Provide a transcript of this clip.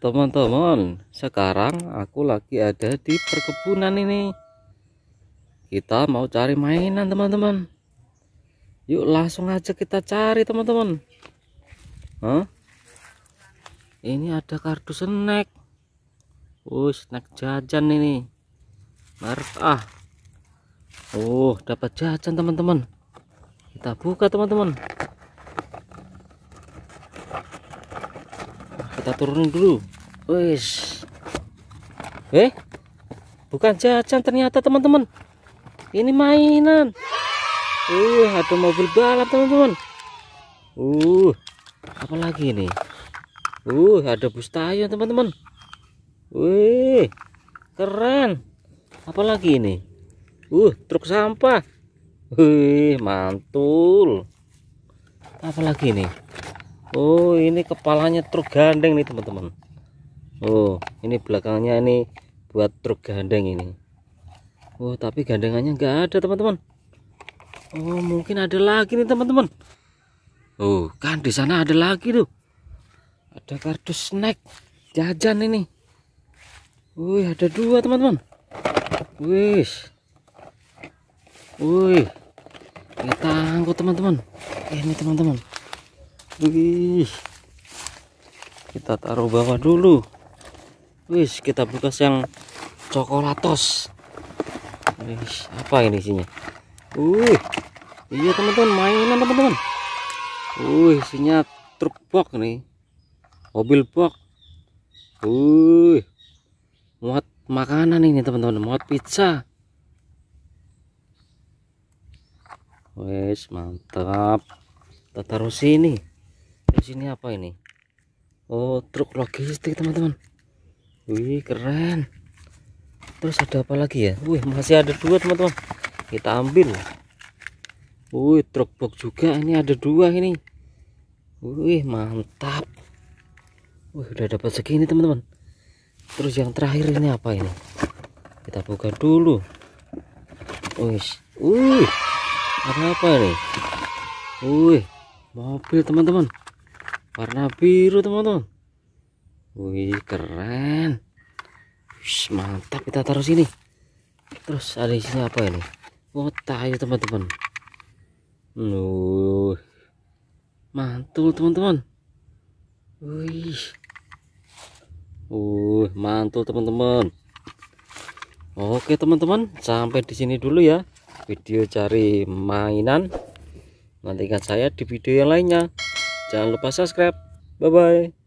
teman-teman sekarang aku lagi ada di perkebunan ini kita mau cari mainan teman-teman yuk langsung aja kita cari teman-teman huh? ini ada kardus snack oh snack jajan ini merek ah oh dapat jajan teman-teman kita buka teman-teman kita turun dulu wis eh bukan jajan ternyata teman-teman ini mainan uh ada mobil balap teman-teman uh apa lagi ini uh ada bus tayo teman-teman wih keren apa lagi ini uh truk sampah wih mantul apa lagi ini Oh ini kepalanya truk gandeng nih teman-teman Oh ini belakangnya ini buat truk gandeng ini Oh tapi gandengannya nggak ada teman-teman Oh mungkin ada lagi nih teman-teman Oh kan di sana ada lagi tuh ada kardus snack jajan ini Wih ada dua teman-teman Wih. Wih kita angkut teman-teman ini teman-teman wih kita taruh bawah dulu Wih, kita buka yang coklatos wih apa ini isinya wih uh, iya teman-teman mainan teman-teman wih uh, isinya truk box nih mobil box wih uh, muat makanan ini teman-teman muat pizza wes mantap kita taruh sini di sini apa ini oh truk logistik teman-teman wih keren terus ada apa lagi ya wih masih ada dua teman-teman kita ambil wih truk box juga ini ada dua ini wih mantap wih udah dapat segini teman-teman terus yang terakhir ini apa ini kita buka dulu wih wih ada apa ini wih mobil teman-teman warna biru teman-teman wih keren Wish, mantap kita taruh sini terus ada di sini apa ini kota ya teman-teman Nuh, mantul teman-teman wih uh mantul teman-teman Oke teman-teman sampai di sini dulu ya video cari mainan nantikan saya di video yang lainnya Jangan lupa subscribe. Bye bye.